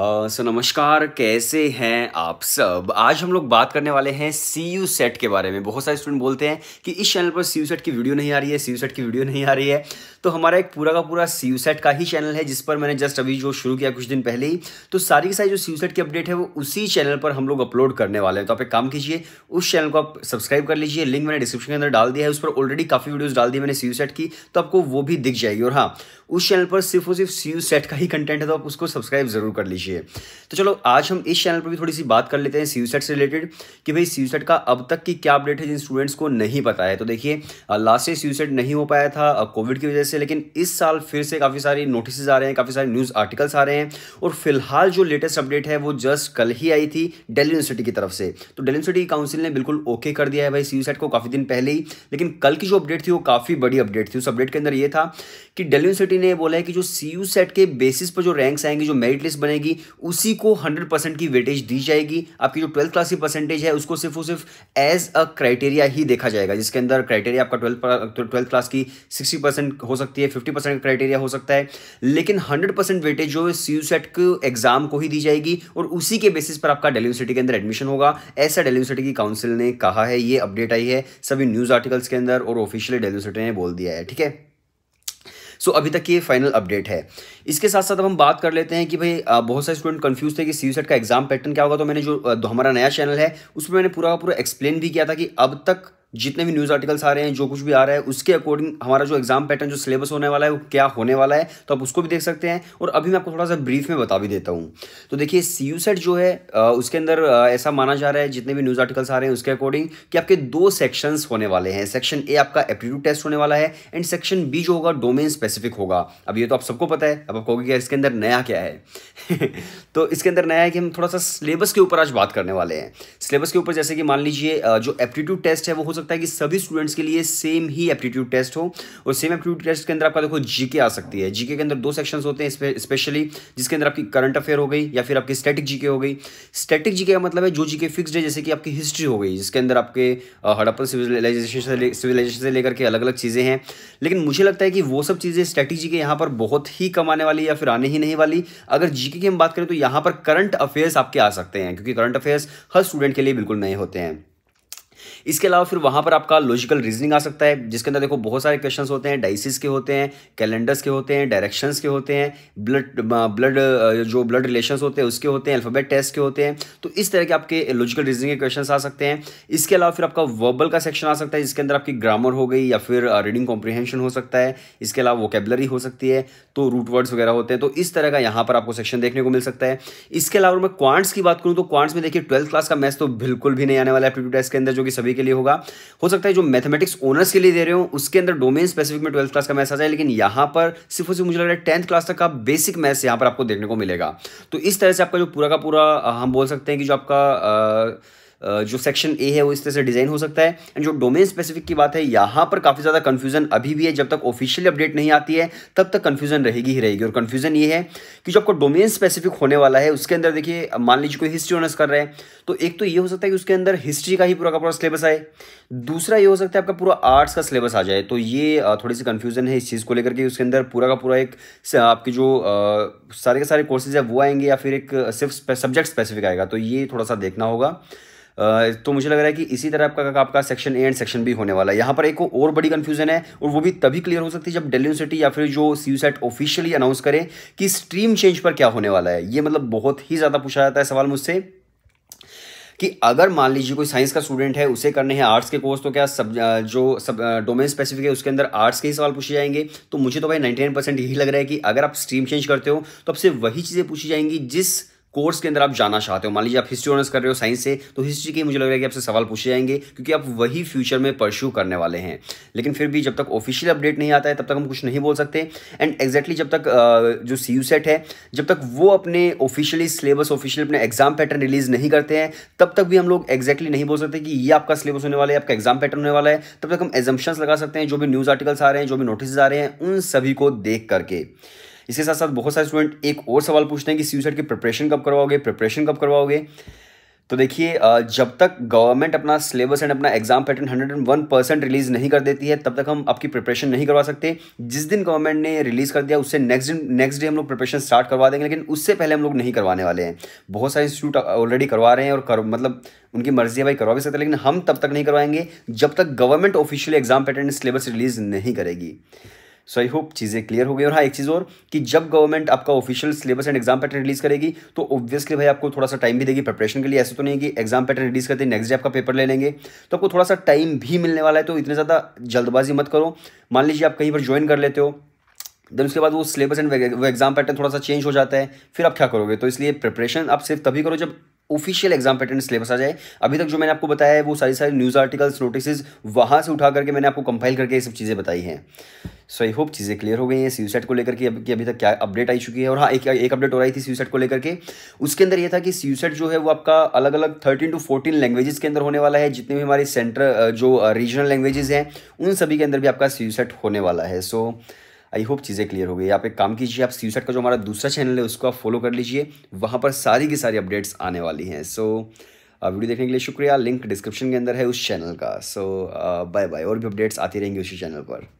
सो uh, so, नमस्कार कैसे हैं आप सब आज हम लोग बात करने वाले हैं सी यू सेट के बारे में बहुत सारे स्टूडेंट बोलते हैं कि इस चैनल पर सी यू सेट की वीडियो नहीं आ रही है सी यू सेट की वीडियो नहीं आ रही है तो हमारा एक पूरा का पूरा सी यू सेट का ही चैनल है जिस पर मैंने जस्ट अभी जो शुरू किया कुछ दिन पहले ही तो सारी की सारी जो सी यू सेट की अपडेट है वो उसी चैनल पर हम लोग अपलोड करने वाले हैं तो आप एक काम कीजिए उस चैनल को आप सब्सक्राइब कर लीजिए लिंक मैंने डिस्क्रिप्शन के अंदर डाल दिया है उस पर ऑलरेडी काफ़ी वीडियोज़ डाल दी मैंने सी यू सेट की तो आपको वो भी दिख जाएगी और हाँ उस चैनल पर सिर्फ और सिर्फ सी यू सेट का ही कंटेंट है तो आप उसको सब्सक्राइब जरूर कर लीजिए कीजिए तो चलो आज हम इस चैनल पर भी थोड़ी सी बात कर लेते हैं सीयूसेट से रिलेटेड कि भाई सीयूसेट का अब तक की क्या अपडेट है जिन स्टूडेंट्स को नहीं पता है तो देखिए लास्ट ईयर सीयूसेट नहीं हो पाया था कोविड की वजह से लेकिन इस साल फिर से काफ़ी सारी नोटिस आ रहे हैं काफ़ी सारे न्यूज़ आर्टिकल्स आ रहे हैं और फिलहाल जो लेटेस्ट अपडेट है वो जस्ट कल ही आई थी डेली यूनिवर्सिटी की तरफ से तो डेली यूनिवर्सिटी काउंसिल ने बिल्कुल ओके कर दिया है भाई सी को काफ़ी दिन पहले ही लेकिन कल की जो अपडेट थी वो काफ़ी बड़ी अपडेट थी उस अपडेट के अंदर ये था कि डेली यूनिवर्सिटी ने बोला है कि जो सी सेट के बेसिस पर जो रैंक्स आएंगे जो मेरिट लिस्ट बनेगी उसी को हंड्रेड परसेंट की वेटेज दी जाएगी आपकी जो ट्वेल्थ क्लास की परसेंटेज है उसको सिर्फ और सिर्फ एज अ क्राइटेरिया ही देखा जाएगा जिसके अंदर क्राइटेरिया आपका ट्वेल्थ ट्वेल्थ क्लास की सिक्सटी परसेंट हो सकती है फिफ्टी परसेंट क्राइटेरिया हो सकता है लेकिन हंड्रेड परसेंट वेटेज जो है सी सेट के एग्जाम को ही दी जाएगी और उसी के बेसिस पर आपका डेली यूनिवर्सिटी के अंदर एडमिशन होगा ऐसा डेली यूनिवर्सिटी की काउंसिल ने कहा है ये अपडेट आई है सभी न्यूज़ आर्टिकल्स के अंदर और ऑफिशियली डेली यूनिवर्सिटी ने बोल दिया है ठीक है सो अभी तक ये फाइनल अपडेट है इसके साथ साथ अब हम बात कर लेते हैं कि भाई बहुत सारे स्टूडेंट कन्फ्यूज थे कि सी का एग्जाम पैटर्न क्या होगा तो मैंने जो हमारा नया चैनल है उसमें मैंने पूरा पूरा एक्सप्लेन भी किया था कि अब तक जितने भी न्यूज़ आर्टिकल्स आ रहे हैं जो कुछ भी आ रहा है उसके अकॉर्डिंग हमारा जो एग्जाम पैटर्न जो सिलेबस होने वाला है वो क्या होने वाला है तो आप उसको भी देख सकते हैं और अभी मैं आपको थोड़ा सा ब्रीफ में बता भी देता हूँ तो देखिए सी यू सेट जो है उसके अंदर ऐसा माना जा रहा है जितने भी न्यूज़ आर्टिकल्स आ रहे हैं उसके अकॉर्डिंग कि आपके दो सेक्शंस होने वाले हैं सेक्शन ए आपका एप्टीट्यूड टेस्ट होने वाला है एंड सेक्शन बी जो होगा डोमेन स्पेसिफिक होगा अब ये तो आप सबको पता है अब आप कहोगे यार इसके अंदर नया क्या है तो इसके अंदर नया है कि हम थोड़ा सा सिलेबस के ऊपर आज बात करने वाले हैं सिलेबस के ऊपर जैसे कि मान लीजिए जो एप्टीट्यूड टेस्ट है वो हो सकता सकता है कि सभी स्टूडेंट्स के लिए सेम ही एप्टीट्यूड टेस्ट हो और सेम एप्टीट्यूड टेस्ट के अंदर आपका देखो जीके आ सकती है जीके के अंदर दो सेक्शन होते हैं स्पेशली जिसके अंदर आपकी करंट अफेयर हो गई या फिर आपकी स्टेटिक जीके हो गई स्टेटिक जीके का मतलब है जो जीके फिक्स्ड है जैसे कि आपकी हिस्ट्री हो गई जिसके अंदर आपके हड़प्पन सिविलाइजेशन सिविलाइजेशन से लेकर के अलग अलग चीज़ें हैं लेकिन मुझे लगता है कि वो सब चीज़ें स्टैटिक जीके यहाँ पर बहुत ही कम आने वाली या फिर आने ही नहीं वाली अगर जीके की हम बात करें तो यहाँ पर करंट अफेयर्स आपके आ सकते हैं क्योंकि करंट अफेयर्स हर स्टूडेंट के लिए बिल्कुल नए होते हैं इसके अलावा फिर वहां पर आपका लॉजिकल रीजनिंग आ सकता है जिसके अंदर देखो बहुत सारे क्वेश्चंस होते हैं डाइसिस के होते हैं कैलेंडर्स के होते हैं डायरेक्शंस के होते हैं ब्लड ब्लड जो ब्लड रिलेशंस होते हैं उसके होते हैं अल्फ़ाबेट टेस्ट के होते हैं तो इस तरह के आपके लॉजिकल रीजनिंग के क्वेश्चन आ सकते हैं इसके अलावा फिर आपका वर्बल का सेक्शन आ सकता है जिसके अंदर आपकी ग्रामर हो गई या फिर रीडिंग कॉम्प्रीहेंशन हो सकता है इसके अलावा वोकेबलरी हो सकती है तो रूट वर्ड्स वगैरह होते हैं तो इस तरह का यहाँ पर आपको सेक्शन देखने को मिल सकता है इसके अलावा मैं क्वांट्स की बात करूँ तो क्वांट्स में देखिए ट्वेल्थ क्लास का मैथ तो बिल्कुल भी नहीं आने वाला है टेस्ट के अंदर जो कि सभी के लिए होगा हो सकता है जो मैथमेटिक्स ओनर्स के लिए दे रहे हो उसके अंदर डोमेन स्पेसिफिक में ट्वेल्थ क्लास का मैथ आ जाए लेकिन यहां पर सिर्फ और सिर्फ मुझे लग रहा है टेंथ क्लास तक का बेसिक मैथ्स यहाँ पर आपको देखने को मिलेगा तो इस तरह से आपका जो पूरा का पूरा हम बोल सकते हैं कि जो आपका जो सेक्शन ए है वो इस तरह से डिज़ाइन हो सकता है एंड जो डोमेन स्पेसिफिक की बात है यहां पर काफ़ी ज़्यादा कंफ्यूजन अभी भी है जब तक ऑफिशियली अपडेट नहीं आती है तब तक कन्फ्यूजन रहेगी ही रहेगी और कंफ्यूजन ये है कि जो आपको डोमेन स्पेसिफिक होने वाला है उसके अंदर देखिए मान लीजिए कोई हिस्ट्री ऑनर्स कर रहे हैं तो एक तो ये हो सकता है कि उसके अंदर हिस्ट्री का ही पूरा का पूरा सिलेबस आए दूसरा ये हो सकता है आपका पूरा आर्ट्स का सिलेबस आ जाए तो ये थोड़ी सी कंफ्यूजन है इस चीज़ को लेकर के उसके अंदर पूरा का पूरा एक आपके जो सारे के सारे कोर्सेज है वो आएंगे या फिर एक सिर्फ सब्जेक्ट स्पेसिफिक आएगा तो ये थोड़ा सा देखना होगा तो मुझे लग रहा है कि इसी तरह आपका आपका section A and section B होने वाला है यहाँ पर एक और बड़ी कन्फ्यूजन है और वो भी तभी क्लियर हो सकती है जब डेली यूनिवर्सिटी या फिर जो सी ऑफिशियली अनाउंस करें कि स्ट्रीम चेंज पर क्या होने वाला है ये मतलब बहुत ही ज़्यादा पूछा जाता है सवाल मुझसे कि अगर मान लीजिए कोई साइंस का स्टूडेंट है उसे करने हैं आर्ट्स के कोर्स तो क्या सब जो सब डोमेन स्पेसिफिक है उसके अंदर आर्ट्स के ही सवाल पूछे जाएंगे तो मुझे तो भाई 99% नाइन परसेंट यही लग रहा है कि अगर आप स्ट्रीम चेंज करते हो तो आपसे वही चीज़ें पूछी जाएंगी जिस कोर्स के अंदर आप जाना चाहते हो मान लीजिए आप हिस्ट्री ऑनर्स कर रहे हो साइंस से तो हिस्ट्री के मुझे लग रहा है कि आपसे सवाल पूछे जाएंगे क्योंकि आप वही फ्यूचर में परस्यू करने वाले हैं लेकिन फिर भी जब तक ऑफिशियल अपडेट नहीं आता है तब तक हम कुछ नहीं बोल सकते एंड एग्जैक्टली जब तक जो सी यू सेट है जब तक वो अपने ऑफिशियली सिलेबस ऑफिशियल अपने एग्जाम पैटर्न रिलीज नहीं करते हैं तब तक भी हम लोग एग्जैक्टली नहीं बोल सकते कि ये आपका सिलेबस होने वाला है आपका एग्जाम पैटर्न होने वाला है तब तक हम एजम्पन्स लगा सकते हैं जो भी न्यूज़ आर्टिकल्स आ रहे हैं जो भी नोटिस आ रहे हैं उन सभी को देख करके इसके साथ साथ बहुत सारे स्टूडेंट एक और सवाल पूछते हैं कि सी की प्रिपरेशन कब करवाओगे प्रिपरेशन कब करवाओगे तो देखिए जब तक गवर्नमेंट अपना सिलेबस एंड अपना exam pattern hundred and one percent release नहीं कर देती है तब तक हम आपकी प्रिपरेशन नहीं करवा सकते जिस दिन गवर्नमेंट ने रिलीज़ कर दिया उससे नेक्स्ट दिन नेक्स्ट डे हम लोग प्रिपरेशन स्टार्ट करवा देंगे लेकिन उससे पहले हम लोग नहीं करवाने वाले हैं बहुत सारे इंस्टीट्यूट ऑलरेडी करवा रहे हैं और कर मतलब उनकी मर्जी है भाई करवा भी सकते हैं लेकिन हम तब तक नहीं करवाएंगे जब तक government official exam pattern syllabus release नहीं करेगी सो आई होप चीज़ें क्लियर हो गई और हाँ एक चीज़ और कि जब गवर्नमेंट आपका official syllabus and exam pattern release करेगी तो ऑब्वियसली भाई आपको थोड़ा सा टाइम भी देगी प्रिपरेशन के लिए ऐसे तो नहीं कि एग्जाम पैटर्न रिलीज़ करते नेक्स्ट डे आपका पेपर ले लेंगे तो आपको थोड़ा सा टाइम भी मिलने वाला है तो इतने ज़्यादा जल्दबाजी मत करो मान लीजिए आप कहीं पर ज्वाइन कर लेते हो देन उसके बाद वो सिलेबस एंड वो एग्जाम पैटर्न थोड़ा सा चेंज हो जाता है फिर आप क्या करोगे तो इसलिए प्रिपरेशन आप सिर्फ तभी करो जब ऑफिशियल एग्जाम पैटर्न सिलेबस आ जाए अभी तक जो मैंने आपको बताया है वो सारी सारी न्यूज़ आर्टिकल्स नोटिस वहां से उठा करके मैंने आपको कंपाइल करके ये सब चीज़ें बताई हैं सो आई होप चीज़ें क्लियर हो गई हैं सी सेट को लेकर के अभी कि अभी तक क्या अपडेट आई चुकी है और हाँ एक एक अपडेट हो रही थी सी सेट को लेकर के उसके अंदर यह था कि सी सेट जो है वो आपका अलग अलग थर्टीन टू फोर्टीन लैंग्वेजेस के अंदर होने वाला है जितने भी हमारे सेंटर जो रीजनल लैंग्वेजेस हैं उन सभी के अंदर भी आपका सी सेट होने वाला है सो so, आई होप चीज़ें क्लियर हो गई आप एक काम कीजिए आप सीसेट का जो हमारा दूसरा चैनल है उसको आप फॉलो कर लीजिए वहाँ पर सारी की सारी अपडेट्स आने वाली हैं सो so, वीडियो देखने के लिए शुक्रिया लिंक डिस्क्रिप्शन के अंदर है उस चैनल का सो बाय बाय और भी अपडेट्स आती रहेंगी उसी चैनल पर